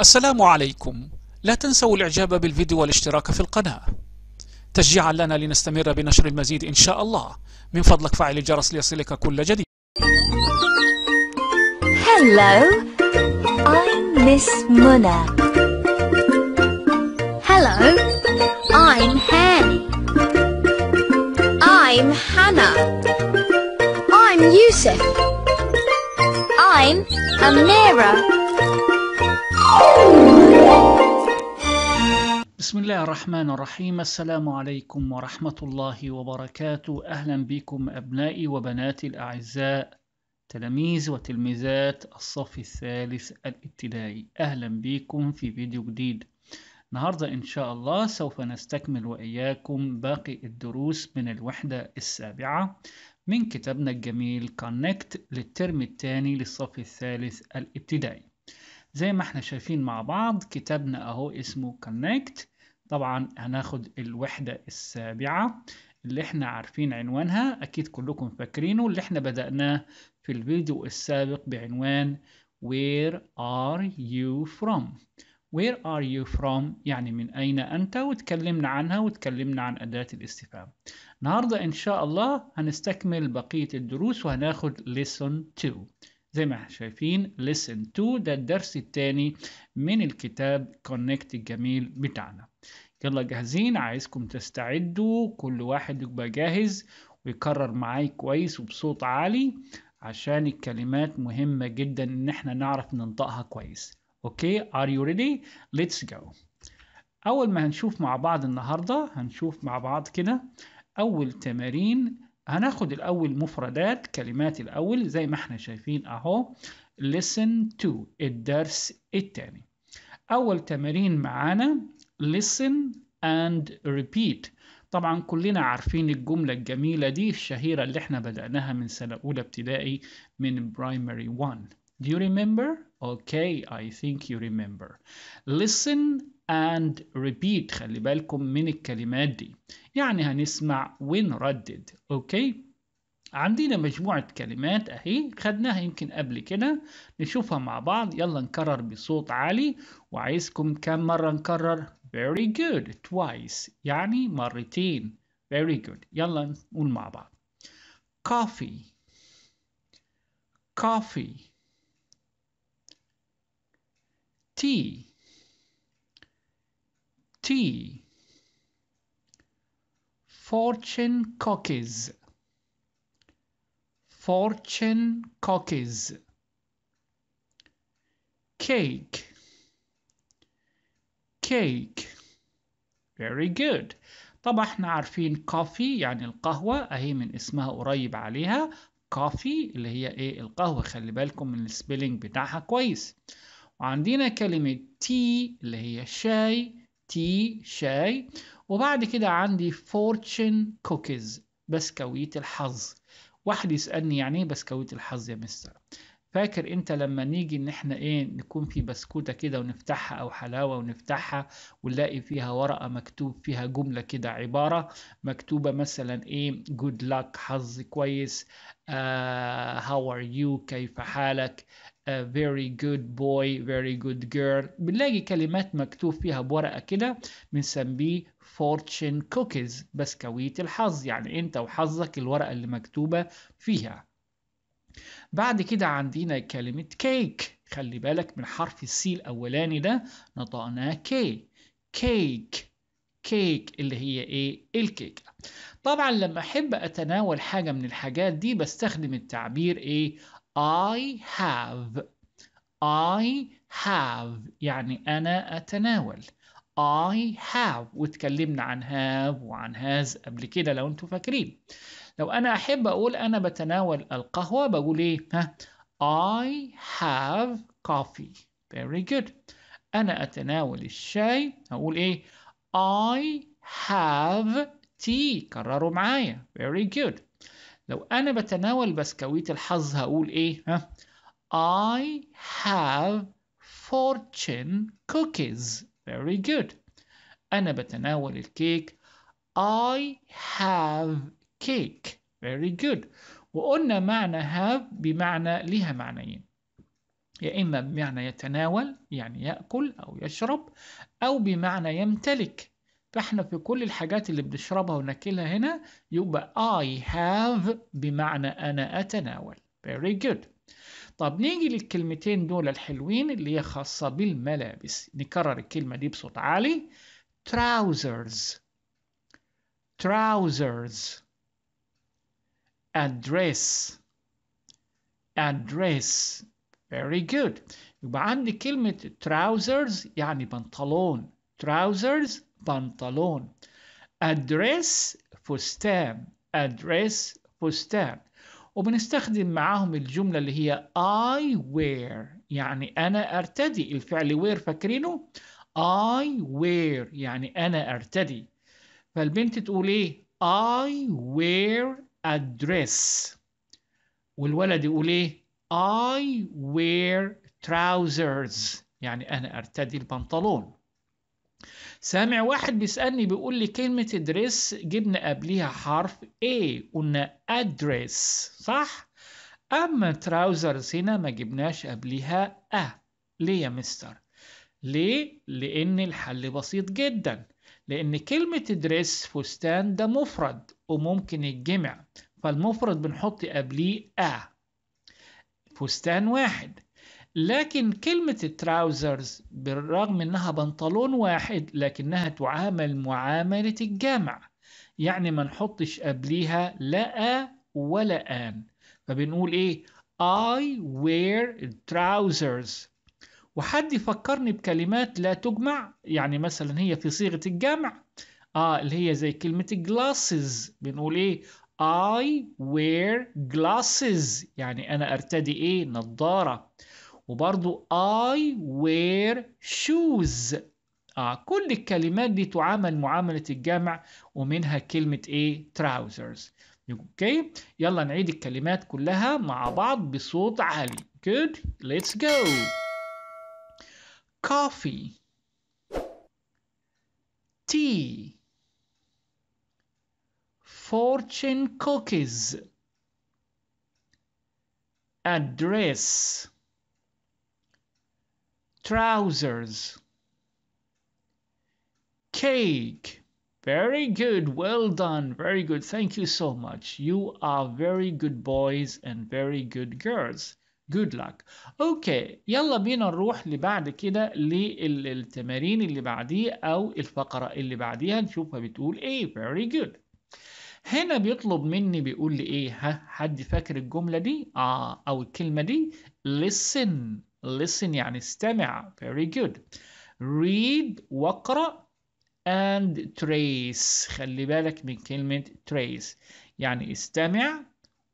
السلام عليكم لا تنسوا الاعجاب بالفيديو والاشتراك في القناة تشجيعا لنا لنستمر بنشر المزيد إن شاء الله من فضلك فعل الجرس ليصلك كل جديد Hello, I'm Miss Muna. Hello, I'm Hanny. I'm Hannah. I'm Yusuf. I'm Amira. Oh. بسم الله الرحمن الرحيم السلام عليكم ورحمة الله وبركاته أهلا بكم أبنائي وبناتي الأعزاء تلاميذ وتلميذات الصف الثالث الابتدائي أهلا بكم في فيديو جديد النهاردة إن شاء الله سوف نستكمل وإياكم باقي الدروس من الوحدة السابعة من كتابنا الجميل كونكت للترم الثاني للصف الثالث الابتدائي زي ما احنا شايفين مع بعض كتابنا اهو اسمه كونكت طبعا هناخد الوحدة السابعة اللي احنا عارفين عنوانها أكيد كلكم فاكرينه اللي احنا بدأناه في الفيديو السابق بعنوان Where are you from؟ Where are you from؟ يعني من أين أنت؟ وتكلمنا عنها وتكلمنا عن أداة الاستفهام. النهاردة إن شاء الله هنستكمل بقية الدروس وهناخد Lesson 2 زي ما شايفين Lesson 2 ده الدرس الثاني من الكتاب Connect الجميل بتاعنا. يلا جاهزين عايزكم تستعدوا كل واحد يبقى جاهز ويكرر معاي كويس وبصوت عالي عشان الكلمات مهمة جدا ان احنا نعرف ننطقها كويس اوكي ار يو ريدي ليتس جو اول ما هنشوف مع بعض النهاردة هنشوف مع بعض كده اول تمارين هناخد الاول مفردات كلمات الاول زي ما احنا شايفين اهو listen to الدرس التاني اول تمارين معانا listen and repeat طبعا كلنا عارفين الجملة الجميلة دي الشهيرة اللي احنا بدأناها من سنة أولى ابتدائي من primary 1 Do you remember? Okay, I think you remember. Listen and repeat خلي بالكم من الكلمات دي يعني هنسمع ونردد اوكي okay. عندنا مجموعة كلمات اهي خدناها يمكن قبل كده نشوفها مع بعض يلا نكرر بصوت عالي وعايزكم كم مرة نكرر Very good. twice Yani maritin. Very good. Yalan un maba. Coffee. Coffee. Tea. Tea. Fortune cookies. Fortune cookies. Cake. cake very good طبعا احنا عارفين كوفي يعني القهوة اهي من اسمها قريب عليها كوفي اللي هي ايه القهوة خلي بالكم من السبيلنج بتاعها كويس وعندنا كلمة تي اللي هي شاي تي شاي وبعد كده عندي فورتشن كوكيز بسكويت الحظ واحد يسألني يعني ايه بسكويت الحظ يا مستر فاكر انت لما نيجي ان احنا ايه نكون في بسكوتة كده ونفتحها او حلاوة ونفتحها ونلاقي فيها ورقة مكتوب فيها جملة كده عبارة مكتوبة مثلا ايه good luck حظ كويس uh, how are you كيف حالك A آه، very good boy very good girl بنلاقي كلمات مكتوب فيها بورقة كده بنسميه fortune cookies بسكويت الحظ يعني انت وحظك الورقة اللي مكتوبة فيها بعد كده عندنا كلمة كيك خلي بالك من حرف السي الأولاني ده نطقناه كي كيك كيك اللي هي ايه الكيك طبعا لما احب اتناول حاجة من الحاجات دي بستخدم التعبير ايه I have I have يعني أنا أتناول I have واتكلمنا عن have وعن has قبل كده لو انتوا فاكرين لو أنا أحب أقول أنا بتناول القهوة بقول إيه ها I have coffee very good أنا أتناول الشاي هقول إيه I have tea كرروا معايا very good لو أنا بتناول بسكويت الحظ هقول إيه ها I have fortune cookies very good أنا بتناول الكيك I have cake very good وقلنا معنى have بمعنى ليها معنيين يا إما بمعنى يتناول يعني يأكل أو يشرب أو بمعنى يمتلك فإحنا في كل الحاجات اللي بنشربها وناكلها هنا يبقى I have بمعنى أنا أتناول very good طب نيجي للكلمتين دول الحلوين اللي هي خاصة بالملابس نكرر الكلمة دي بصوت عالي trousers trousers address address very good يبقى عندي كلمة trousers يعني بنطلون trousers بنطلون address فستان address فستان وبنستخدم معاهم الجملة اللي هي I wear يعني أنا أرتدي الفعل wear فاكرينه I wear يعني أنا أرتدي فالبنت تقول إيه I wear address والولد يقول ايه I wear trousers يعني أنا أرتدي البنطلون سامع واحد بيسألني بيقول لي كلمة ادريس جبنا قبليها حرف A قلنا address صح؟ أما تراوزرز هنا ما جبناش قبليها أ ليه يا مستر؟ ليه؟ لأن الحل بسيط جدا لأن كلمة دريس فستان ده مفرد وممكن الجمع فالمفرد بنحط قبليه أ فستان واحد لكن كلمة التراوزرز بالرغم انها بنطلون واحد لكنها تعامل معاملة الجمع يعني ما نحطش قبليها لا ولا ان فبنقول ايه I wear trousers وحد يفكرني بكلمات لا تجمع يعني مثلا هي في صيغة الجمع اه اللي هي زي كلمة glasses بنقول ايه I wear glasses يعني أنا أرتدي إيه نظارة وبرضو I wear shoes آه كل الكلمات دي تعامل معاملة الجمع ومنها كلمة إيه trousers أوكي يلا نعيد الكلمات كلها مع بعض بصوت عالي good let's go coffee tea fortune cookies address trousers cake very good well done very good thank you so much you are very good boys and very good girls good luck اوكي يلا بينا نروح لبعد كده للتمارين اللي بعديه او الفقرة اللي بعديها نشوفها بتقول ايه very good هنا بيطلب مني بيقول لي ايه ها حد فاكر الجملة دي اه او الكلمة دي listen listen يعني استمع very good read واقرأ and trace خلي بالك من كلمة trace يعني استمع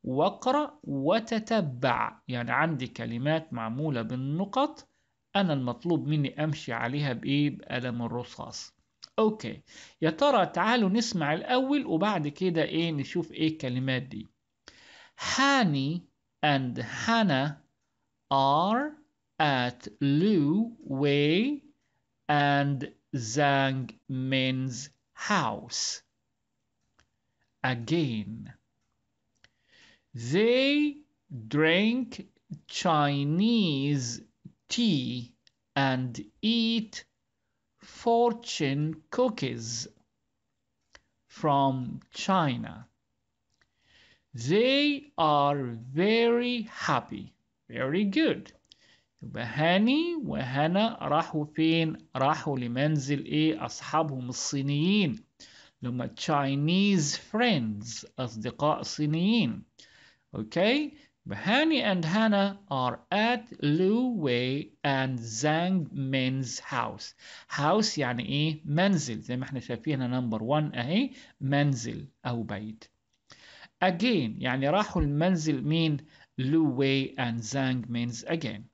واقرأ وتتبع يعني عندي كلمات معمولة بالنقط أنا المطلوب مني أمشي عليها بإيه بقلم الرصاص اوكي يا ترى تعالوا نسمع الاول وبعد كده ايه نشوف ايه الكلمات دي هاني and Hannah are at Lu Wei and Zhang Min's house again. They drink Chinese tea and eat fortune cookies from China. They are very happy. Very good. بهاني وهنا راحوا فين؟ راحوا لمنزل إيه أصحابهم الصينيين لما Chinese friends أصدقاء صينيين okay. Hani and Hannah are at Lu Wei and Zhang Min's house. house يعني إيه؟ منزل زي ما احنا شايفين هنا نمبر 1 أهي منزل أو بيت. Again يعني راحوا المنزل مين؟ Lu Wei and Zhang Min's again.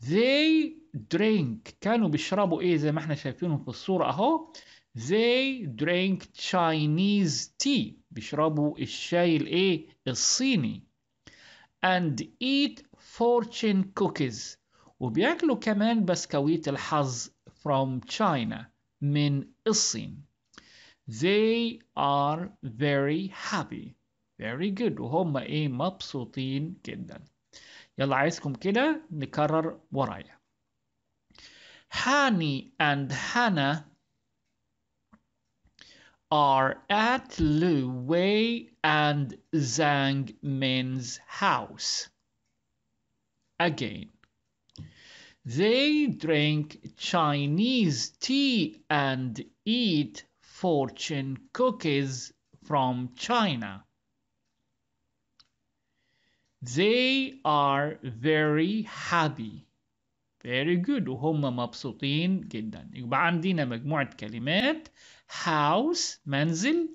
They drink كانوا بيشربوا إيه زي ما احنا شايفينهم في الصورة أهو. They drink Chinese tea بيشربوا الشاي الإيه؟ الصيني. and eat fortune cookies وبياكلوا كمان بسكويت الحظ from China من الصين they are very happy very good وهم ايه مبسوطين جدا يلا عايزكم كده نكرر ورايا Hani and Hannah are at Lu Wei and Zhang Min's house. Again, they drink Chinese tea and eat fortune cookies from China. They are very happy. Very good وهم مبسوطين جدا يبقى عندنا مجموعة كلمات house منزل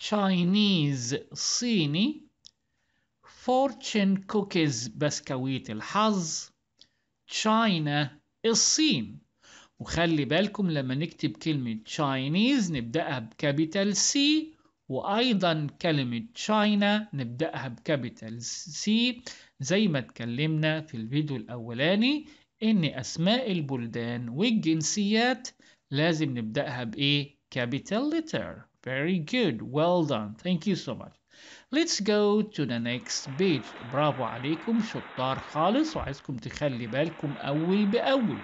Chinese صيني fortune cookies بسكويت الحظ China الصين وخلي بالكم لما نكتب كلمة Chinese نبدأها بكابيتال C وأيضا كلمة China نبدأها بكابيتال C زي ما اتكلمنا في الفيديو الأولاني إن أسماء البلدان والجنسيات لازم نبدأها بإيه؟ capital letter. Very good. Well done. Thank you so much. Let's go to the next page. برافو عليكم شطار خالص وعايزكم تخلي بالكم أول بأول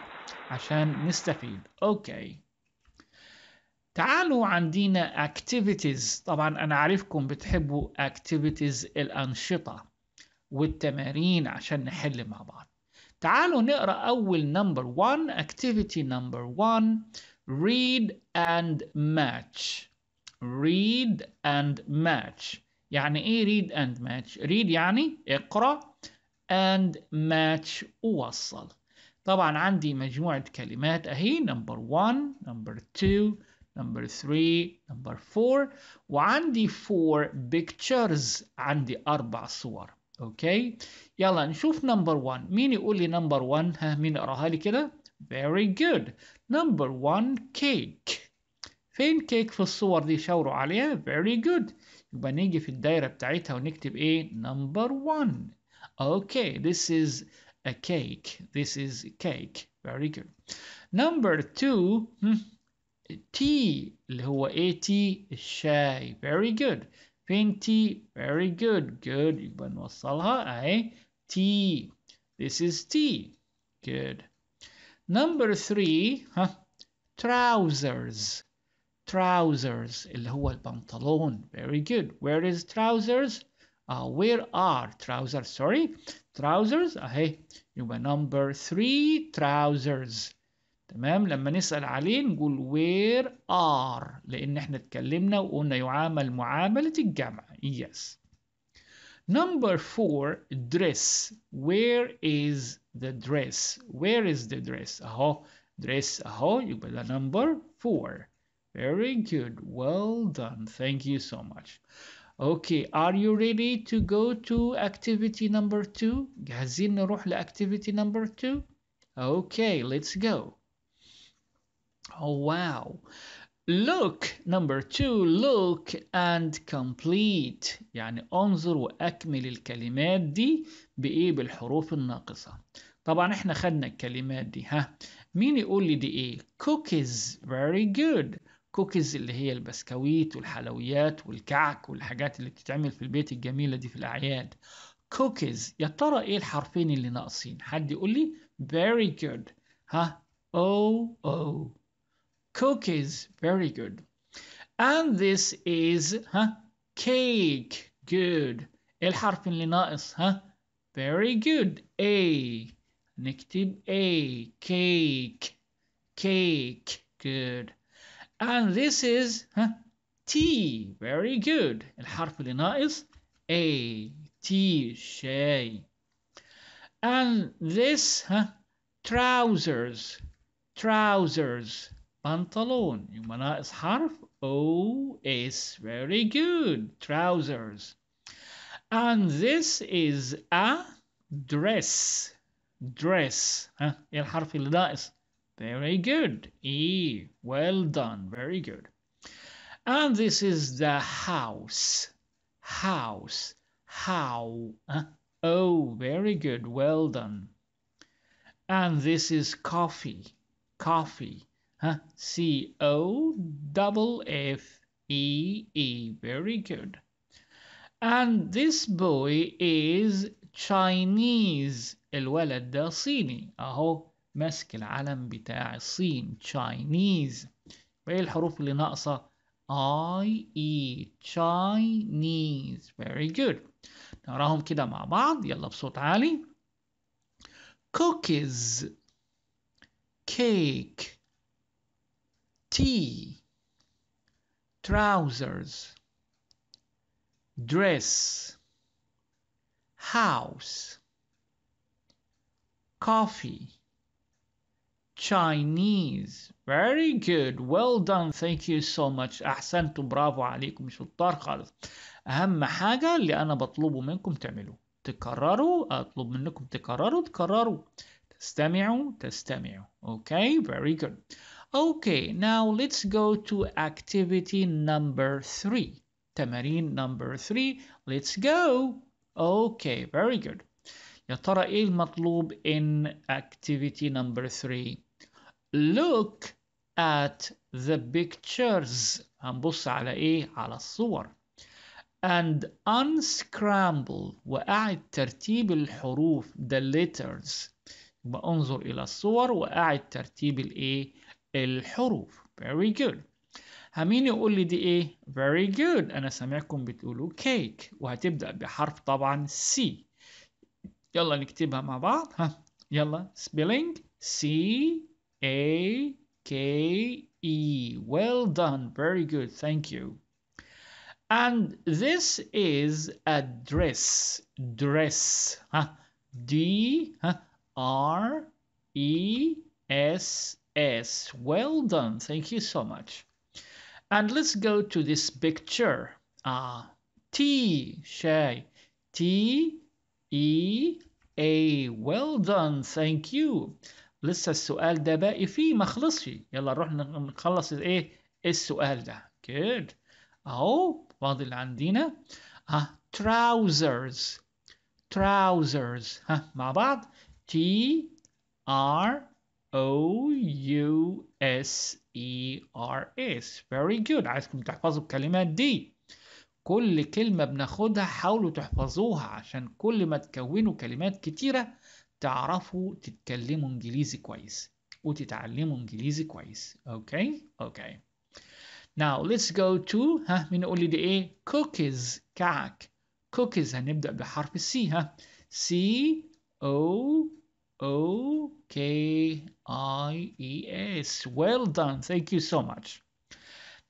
عشان نستفيد. Okay. تعالوا عندنا activities طبعا أنا عارفكم بتحبوا activities الأنشطة والتمارين عشان نحل مع بعض. تعالوا نقرا اول نمبر 1 اكتيفيتي نمبر 1 read and match read and match يعني ايه read and match read يعني اقرا and match ووصل طبعا عندي مجموعة كلمات اهي نمبر 1 نمبر 2 نمبر 3 نمبر 4 وعندي 4 pictures عندي أربع صور اوكي يلا نشوف نمبر 1 مين يقول لي نمبر 1 ها مين اقراها لي كده very good number 1 cake فين cake في الصور دي شاوروا عليها very good يبقى نيجي في الدايره بتاعتها ونكتب ايه number 1 okay this is a cake this is cake very good number 2 tea اللي هو ايه tea الشاي very good 20. Very good. Good. يبقى نوصلها أهي T. This is T. Good. Number three. Huh? Trousers. Trousers. البنطلون. Very good. Where is trousers? Uh, where are trousers? Sorry. Trousers. أهي. يبقى number three. Trousers. تمام لما نسأل عليه نقول where are لأن احنا اتكلمنا وقلنا يعامل معاملة الجمع yes number four dress where is the dress where is the dress أهو dress أهو يبقى ده number four very good well done thank you so much Okay, are you ready to go to activity number two? جاهزين نروح لactivity number two? Okay, let's go. Oh, wow. Look number two look and complete يعني انظر واكمل الكلمات دي بايه بالحروف الناقصه طبعا احنا خدنا الكلمات دي ها مين يقول لي دي ايه cookies very good كوكيز اللي هي البسكويت والحلويات والكعك والحاجات اللي بتتعمل في البيت الجميله دي في الاعياد كوكيز يا ترى ايه الحرفين اللي ناقصين حد يقول لي very good ها او oh, او oh. cookies, very good. And this is huh, cake, good. الحرف اللي ناقص huh, very good A نكتب A cake cake good and this is huh, T very good الحرف اللي ناقص A T شاي and this huh, trousers trousers Pantalon. Yung mana is harf. O oh, is very good. Trousers. And this is a dress. Dress. ها الحرف is Very good. E. Well done. Very good. And this is the house. House. How. Huh? Oh, very good. Well done. And this is coffee. Coffee huh? C O double F E E. Very good. And this boy is Chinese الولد ده صيني أهو ماسك العلم بتاع الصين Chinese وإيه الحروف اللي ناقصة I E Chinese very good نقراهم كده مع بعض يلا بصوت عالي cookies cake tea, trousers dress house coffee Chinese very good well done thank you so much أحسنتم برافو عليكم شطار خالص أهم حاجة اللي أنا بطلبه منكم تعملوه تكرروا أطلب منكم تكرروا تكرروا تستمعوا تستمعوا okay very good Okay, now let's go to activity number three. تمارين number three. Let's go. Okay, very good. يا ترى ايه المطلوب in activity number three? Look at the pictures. هنبص على ايه؟ على الصور. And unscramble وأعد ترتيب الحروف the letters. يبقى إلى الصور وأعد ترتيب الايه؟ الحروف very good همين يقول لي دي ايه very good انا سامعكم بتقولوا cake وهتبدأ بحرف طبعا C يلا نكتبها مع بعض ها يلا spelling C A K E well done very good thank you and this is a dress dress ها D ها S. well done. Thank you so much. And let's go to this picture. Uh, T, Shay. T, E, A. Well done. Thank you. لسه السؤال ده باقي فيه ما خلصش يلا نروح نخلص ايه السؤال ده good اهو فاضل عندنا ها trousers trousers ها مع بعض T R O U S E R S very good عايزكم تحفظوا الكلمات دي كل كلمة بناخدها حاولوا تحفظوها عشان كل ما تكونوا كلمات كتيرة تعرفوا تتكلموا انجليزي كويس وتتعلموا انجليزي كويس اوكي اوكي now let's go to ها مين يقول لي دي ايه cookies كعك cookies هنبدأ بحرف السي ها C O O K I E S. Well done. Thank you so much.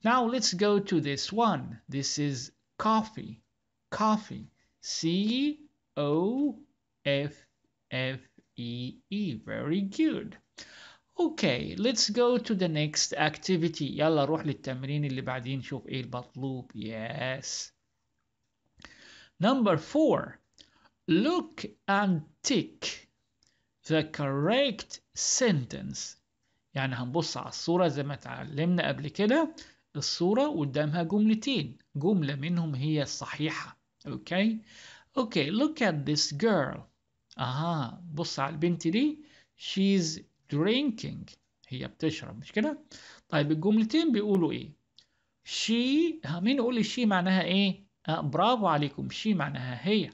Now let's go to this one. This is coffee. Coffee. C O F F E E. Very good. Okay, let's go to the next activity. يلا روح للتمرين اللي بعدين نشوف ايه المطلوب. Yes. Number four. Look and tick. the correct sentence يعني هنبص على الصورة زي ما اتعلمنا قبل كده الصورة قدامها جملتين جملة منهم هي الصحيحة اوكي اوكي look at this girl اها بص على البنت دي she's drinking هي بتشرب مش كده طيب الجملتين بيقولوا ايه she مين يقول لي she معناها ايه آه برافو عليكم she معناها هي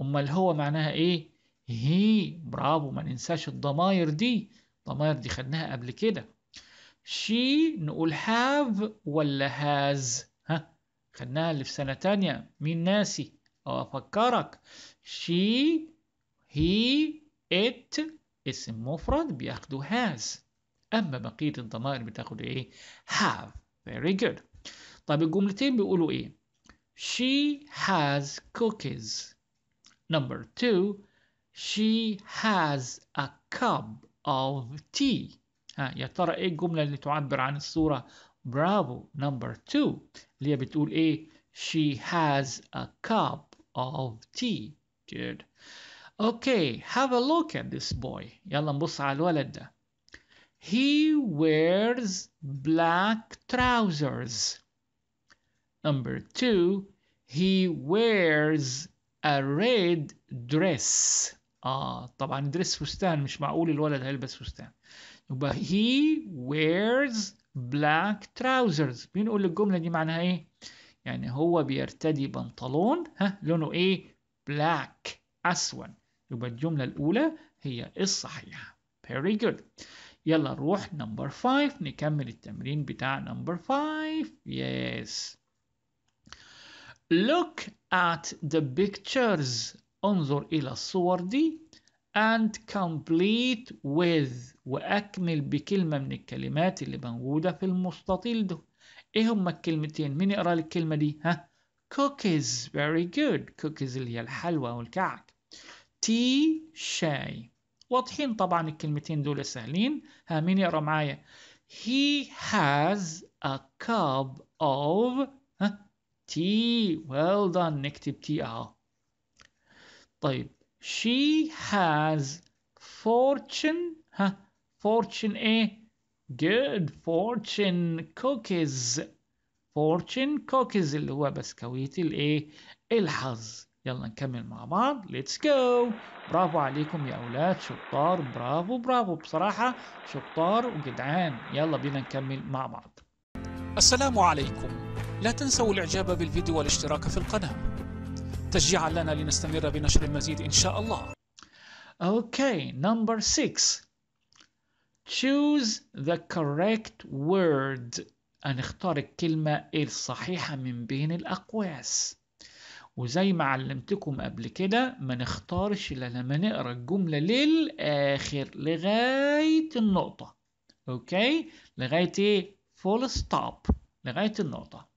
امال هو معناها ايه هي برافو ما ننساش الضماير دي الضماير دي خدناها قبل كده شي نقول هاف ولا هاز ها خدناها اللي في سنة تانية مين ناسي أو آه، أفكرك شي هي ات اسم مفرد بياخدوا هاز أما بقية الضمائر بتاخد إيه هاف very good طب الجملتين بيقولوا إيه she has cookies number two she has a cup of tea ها يا ترى ايه الجملة اللي تعبر عن الصورة برافو number two اللي هي بتقول ايه she has a cup of tea good okay have a look at this boy يلا نبص على الولد ده he wears black trousers number two he wears a red dress اه طبعا درس فستان مش معقول الولد هيلبس فستان يبقى he wears black trousers بنقول الجملة دي معناها ايه يعني هو بيرتدي بنطلون ها لونه ايه black اسود يبقى الجملة الاولى هي الصحيحة very good يلا نروح number five نكمل التمرين بتاع number five yes look at the pictures انظر إلى الصور دي and complete with وأكمل بكلمة من الكلمات اللي موجودة في المستطيل ده إيه هما الكلمتين؟ مين يقرأ لي الكلمة دي؟ ها؟ cookies very good cookies اللي هي الحلوى والكعك تي شاي واضحين طبعا الكلمتين دول سهلين ها مين يقرأ معايا؟ he has a cup of tea well done نكتب تي أهو طيب she has fortune ها fortune ايه good fortune cookies fortune cookies اللي هو بسكويت الايه الحظ يلا نكمل مع بعض ليتس جو برافو عليكم يا اولاد شطار برافو برافو بصراحة شطار وجدعان يلا بينا نكمل مع بعض السلام عليكم لا تنسوا الاعجاب بالفيديو والاشتراك في القناة تشجيعا لنا لنستمر بنشر المزيد إن شاء الله Okay, number six. Choose the correct word. ان اختار الكلمة الصحيحة من بين الأقواس. وزي ما علمتكم قبل كده ما نختارش إلا لما نقرا الجملة للآخر لغاية النقطة. أوكي؟ okay? لغاية إيه؟ full stop. لغاية النقطة.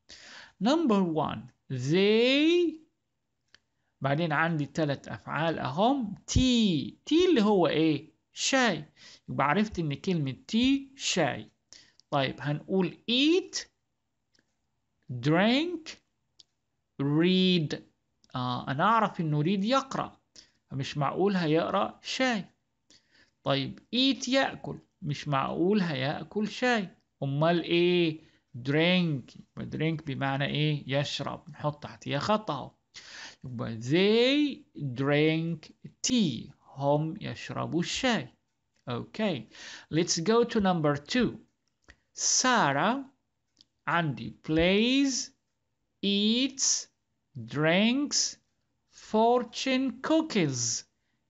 Number one. They بعدين عندي تلات أفعال أهم تي تي اللي هو إيه؟ شاي يبقى عرفت إن كلمة تي شاي طيب هنقول eat drink read آه أنا أعرف إنه read يقرأ مش معقول هيقرأ شاي طيب eat يأكل مش معقول هياكل شاي امال ايه drink drink بمعنى ايه يشرب نحط تحتيها خط اهو يبقى they drink tea هم يشربوا الشاي Okay, let's go to number two. Sarah, Andy plays, eats, drinks, fortune cookies.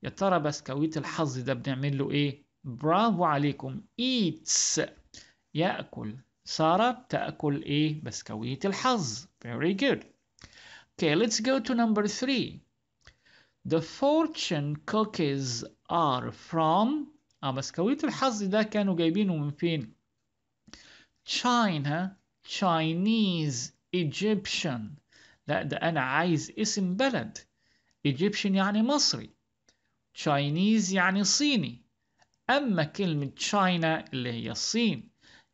يا ترى بسكويت الحظ ده بنعمل له ايه؟ برافو عليكم eats يأكل سارة تأكل ايه؟ بسكويت الحظ. Very good. Okay, let's go to number three. The fortune cookies are from اه بسكويت الحظ ده كانوا جايبينه من فين؟ China Chinese Egyptian لا ده أنا عايز اسم بلد Egyptian يعني مصري Chinese يعني صيني أما كلمة China اللي هي الصين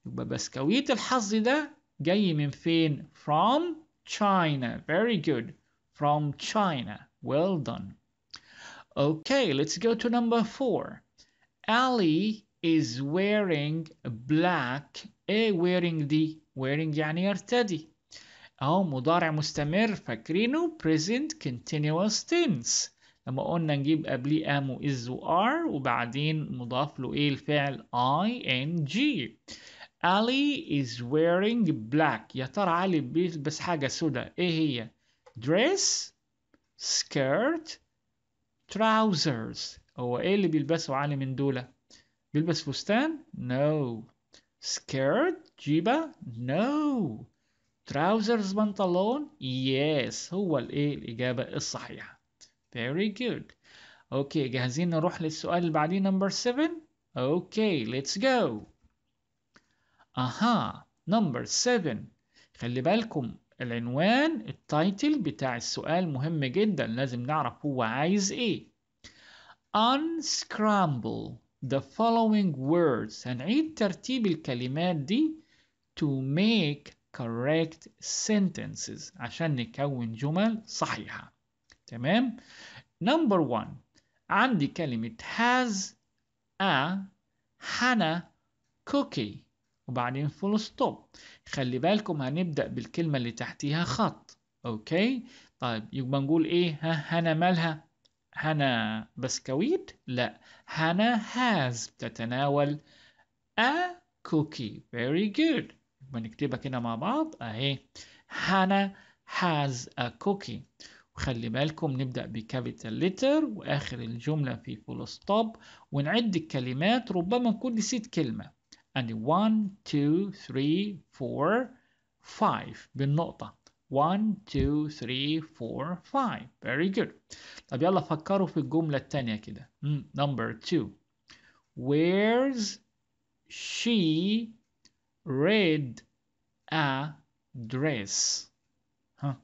يبقى بسكويت الحظ ده جاي من فين؟ From China. Very good. From China. Well done. Okay, let's go to number four. Ali is wearing black A eh, wearing D wearing يعني يرتدي أهو مضارع مستمر فاكرينه present continuous tense لما قلنا نجيب قبليه am و is و are وبعدين مضاف له ايه الفعل I N G Ali is wearing black يا ترى علي بيلبس حاجة سوداء إيه هي؟ dress skirt trousers هو إيه اللي بيلبسه علي من دولة؟ بيلبس فستان؟ no skirt جيبة؟ no trousers بنطلون؟ yes هو الإيه الإجابة الصحيحة very good أوكي جاهزين نروح للسؤال اللي بعديه number 7 أوكي let's go اها نمبر 7 خلي بالكم العنوان التايتل بتاع السؤال مهم جدا لازم نعرف هو عايز ايه unscramble the following words هنعيد ترتيب الكلمات دي to make correct sentences عشان نكون جمل صحيحة تمام number one عندي كلمة has a Hannah cookie وبعدين فول ستوب خلي بالكم هنبدأ بالكلمة اللي تحتيها خط اوكي طيب يبقى نقول ايه ها هنا مالها هنا بسكويت لا هنا هاز بتتناول a cookie very good يبقى نكتبها كده مع بعض اهي هنا has a cookie وخلي بالكم نبدأ بكابيتال لتر وآخر الجملة في فول ستوب ونعد الكلمات ربما نكون نسيت كلمة and one, two, three, four, five. Benota. One, two, three, four, five. Very good. طب يلا فكروا في الجملة الثانية كده. Hmm, number two. Where's she Read a dress? Bravo.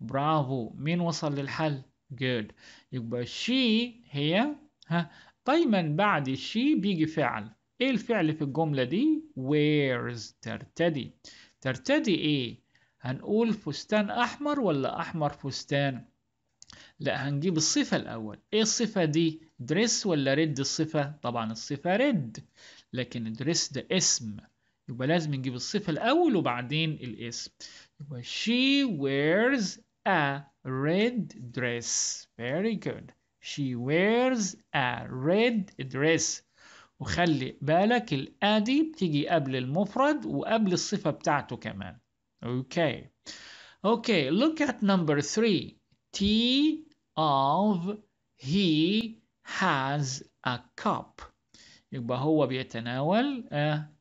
Bravo. مين وصل hal? Good. يبقى she هي ها. دايما بعد she بيجي فعل. ايه الفعل في الجملة دي wears ترتدي ترتدي ايه هنقول فستان احمر ولا احمر فستان لا هنجيب الصفة الاول ايه الصفة دي دريس ولا ريد الصفة طبعا الصفة ريد لكن دريس ده اسم يبقى لازم نجيب الصفة الاول وبعدين الاسم يبقى she wears a red dress very good she wears a red dress وخلي بالك الادي بتيجي قبل المفرد وقبل الصفة بتاعته كمان اوكي اوكي look at number three T of he has a cup يبقى هو بيتناول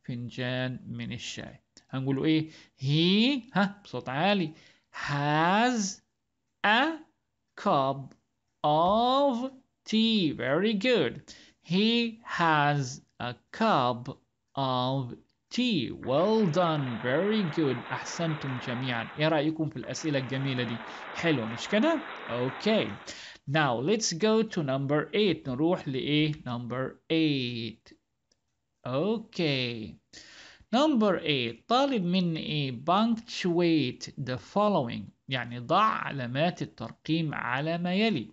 فنجان من الشاي هنقوله ايه he ها بصوت عالي has a cup of tea very good He has a cup of tea. Well done. Very good. أحسنتم جميعا. يا رأيكم في الأسئلة الجميلة دي؟ حلو مش كده؟ Okay. Now let's go to number 8. نروح لإيه؟ number 8. Okay. Number 8. طالب مني إيه؟ punctuate the following. يعني ضع علامات الترقيم على ما يلي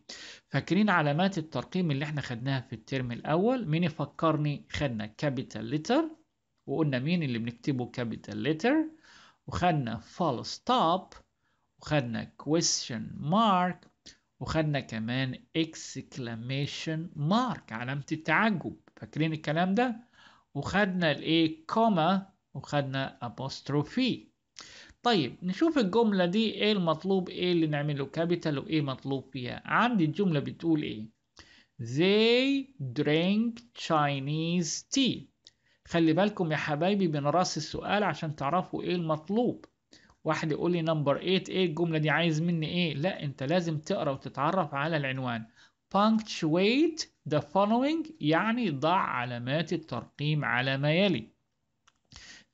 فاكرين علامات الترقيم اللي احنا خدناها في الترم الأول مين يفكرني خدنا كابيتال ليتر وقلنا مين اللي بنكتبه كابيتال ليتر وخدنا فول ستوب وخدنا question mark وخدنا كمان exclamation mark علامة التعجب فاكرين الكلام ده وخدنا الايه كوما وخدنا apostrophe طيب نشوف الجملة دي ايه المطلوب ايه اللي نعمله كابيتال وايه مطلوب فيها عندي الجملة بتقول ايه they drink Chinese tea خلي بالكم يا حبايبي بنراس السؤال عشان تعرفوا ايه المطلوب واحد يقول لي نمبر 8 ايه الجملة دي عايز مني ايه لا انت لازم تقرا وتتعرف على العنوان punctuate the following يعني ضع علامات الترقيم على ما يلي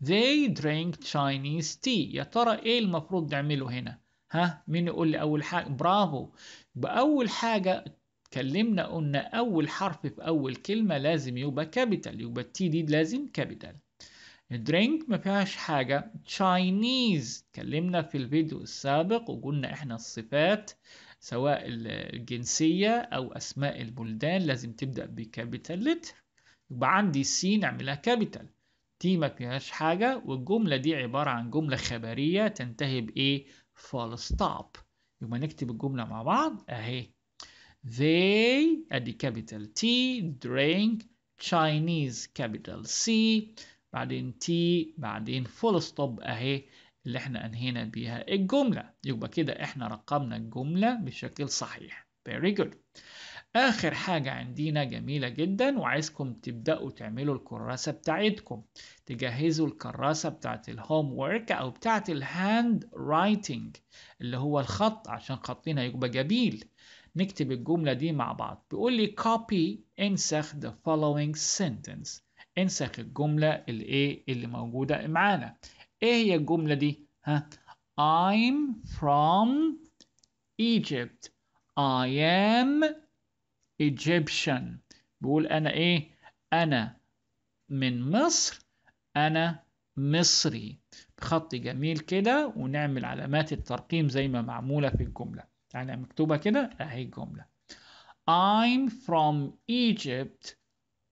they drink Chinese tea يا ترى ايه المفروض نعمله هنا ها مين يقول لي اول حاجة برافو باول حاجة اتكلمنا قلنا اول حرف في اول كلمة لازم يبقى كابيتال يبقى التي دي لازم كابيتال drink ما فيهاش حاجة Chinese اتكلمنا في الفيديو السابق وقلنا احنا الصفات سواء الجنسية أو أسماء البلدان لازم تبدأ بكابيتال لتر يبقى عندي سي نعملها كابيتال دي فيهاش حاجة والجملة دي عبارة عن جملة خبرية تنتهي بإيه؟ فول ستوب يبقى نكتب الجملة مع بعض أهي They أدي capital T drink Chinese capital C بعدين T بعدين فول ستوب أهي اللي احنا أنهينا بيها الجملة يبقى كده احنا رقمنا الجملة بشكل صحيح Very good آخر حاجة عندنا جميلة جدا وعايزكم تبدأوا تعملوا الكراسة بتاعتكم تجهزوا الكراسة بتاعت الهوم وورك أو بتاعت الهاند رايتنج اللي هو الخط عشان خطنا يبقى جميل نكتب الجملة دي مع بعض بيقول لي copy انسخ the following sentence انسخ الجملة الايه اللي موجودة معانا ايه هي الجملة دي؟ ها I'm from Egypt I am Egyptian بقول أنا إيه أنا من مصر أنا مصري بخط جميل كده ونعمل علامات الترقيم زي ما معمولة في الجملة يعني مكتوبة كده أهي الجملة I'm from Egypt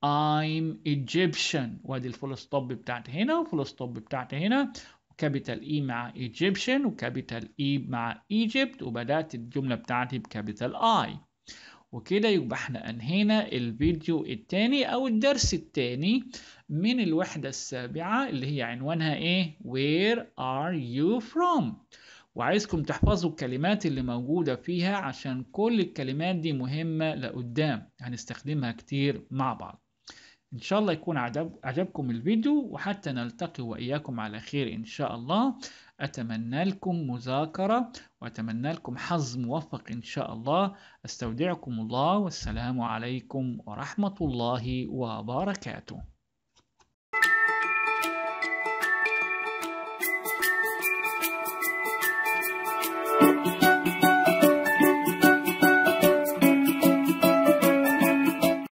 I'm Egyptian وادي الفول ستوب بتاعتي هنا والفول ستوب بتاعتي هنا كابيتال اي e مع Egyptian وكابيتال اي e مع Egypt وبدأت الجملة بتاعتي بكابيتال اي وكده يبقى احنا انهينا الفيديو الثاني او الدرس الثاني من الوحدة السابعة اللي هي عنوانها ايه where are you from وعايزكم تحفظوا الكلمات اللي موجودة فيها عشان كل الكلمات دي مهمة لقدام هنستخدمها كتير مع بعض إن شاء الله يكون عجب عجبكم الفيديو وحتى نلتقي وإياكم على خير إن شاء الله أتمنى لكم مذاكرة وأتمنى لكم حظ موفق إن شاء الله أستودعكم الله والسلام عليكم ورحمة الله وبركاته